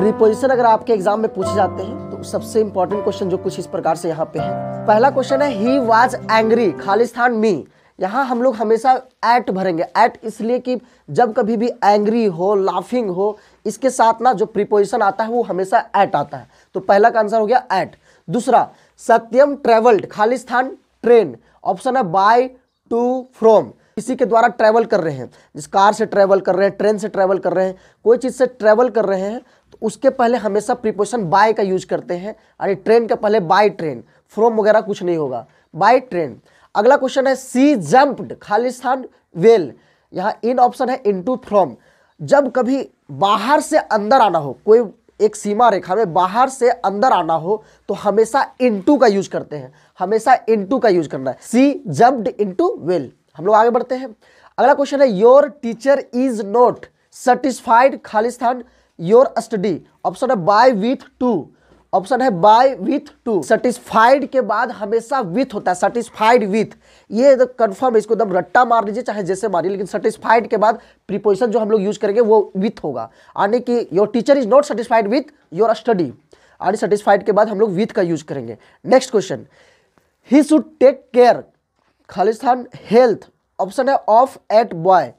preposition अगर आपके exam में पूछे जाते हैं तो सबसे इंपॉर्टेंट क्वेश्चन जो कुछ इस प्रकार से यहाँ पे है पहला क्वेश्चन है ही वॉज एंग्री खालिस्तान मी यहाँ हम लोग हमेशा ऐट भरेंगे एट इसलिए कि जब कभी भी एंग्री हो लाफिंग हो इसके साथ ना जो प्रीपोजिशन आता है वो हमेशा ऐट आता है तो पहला का आंसर हो गया ऐट दूसरा सत्यम ट्रेवल्ड खालिस्थान ट्रेन ऑप्शन है बाय टू फ्रॉम किसी के द्वारा ट्रैवल कर रहे हैं जिस कार से ट्रैवल कर रहे हैं ट्रेन से ट्रैवल कर रहे हैं कोई चीज़ से ट्रैवल कर रहे हैं तो उसके पहले हमेशा प्रिपोशन बाय का यूज करते हैं अरे ट्रेन के पहले बाय ट्रेन फ्रॉम वगैरह कुछ नहीं होगा बाय ट्रेन अगला क्वेश्चन है सी जम्प्ड खालिस्तान वेल यहाँ इन ऑप्शन है इन टू फ्रॉम जब कभी बाहर से अंदर आना हो कोई एक सीमा रेखा में बाहर से अंदर आना हो तो हमेशा इनटू का यूज करते हैं हमेशा इनटू का यूज करना है सी जम्प्ड इनटू वेल हम लोग आगे बढ़ते हैं अगला क्वेश्चन है your teacher is not satisfied खालिस्तान योर स्टडी ऑप्शन है बाय विथ टू ऑप्शन है बाय विथ टू सेटिस्फाइड के बाद हमेशा विथ होता है सेटिस्फाइड विथ ये एकदम तो कन्फर्म इसको एकदम रट्टा मार लीजिए चाहे जैसे मारिए लेकिन सेटिस्फाइड के बाद प्रीपोजिशन जो हम लोग यूज करेंगे वो विथ होगा यानी कि your teacher is not satisfied with your study यानी सेटिस्फाइड के बाद हम लोग विथ का यूज करेंगे next question he should take care खालिस्तान हेल्थ ऑप्शन है ऑफ एट बॉय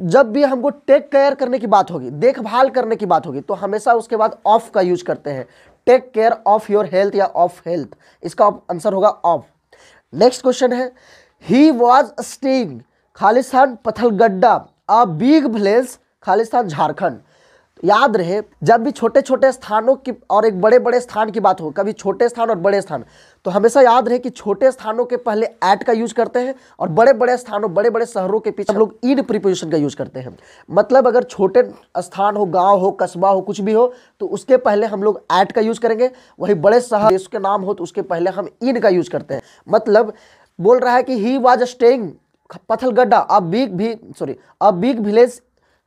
जब भी हमको टेक केयर करने की बात होगी देखभाल करने की बात होगी तो हमेशा उसके बाद ऑफ का यूज करते हैं take care of your health या ऑफ हेल्थ इसका आंसर होगा ऑफ नेक्स्ट क्वेश्चन है ही वॉज स्टेइंग खालिस्तान पथलगड्डा अ बिग प्लेस खालिस्तान झारखंड याद रहे जब भी छोटे छोटे स्थानों की और एक बड़े बड़े स्थान की बात हो कभी छोटे स्थान और बड़े स्थान तो हमेशा याद रहे कि छोटे स्थानों के पहले ऐट का यूज करते हैं और बड़े बड़े स्थानों बड़े बड़े शहरों के पीछे हम लोग इन प्रिपोजिशन का यूज करते हैं मतलब अगर छोटे स्थान हो गाँव हो कस्बा हो कुछ भी हो तो उसके पहले हम लोग ऐट का यूज करेंगे वही बड़े शहर देश के नाम हो तो उसके पहले हम इन का यूज करते हैं मतलब बोल रहा है कि he was staying Pathalgadda a big भी सॉरी अ बिग विलेज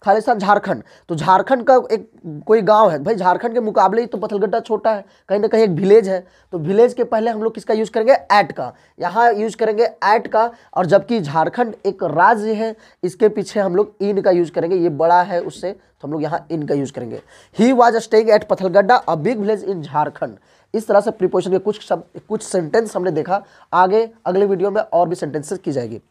थालेसर झारखंड तो झारखंड का एक कोई गांव है भाई झारखंड के मुकाबले ही तो पथलगड्ढा छोटा है कहीं ना कहीं एक विलेज है तो विलेज के पहले हम लोग किसका यूज़ करेंगे ऐट का यहाँ यूज़ करेंगे ऐट का और जबकि झारखंड एक राज्य है इसके पीछे हम लोग इन का यूज़ करेंगे ये बड़ा है उससे तो हम लोग यहाँ इन का यूज़ करेंगे he was staying at Pathalgadda a big village in Jharkhand इस तरह से प्रिपोजिशन के कुछ सब कुछ सेंटेंस हमने देखा आगे अगले वीडियो में और भी सेंटेंसेस की जाएगी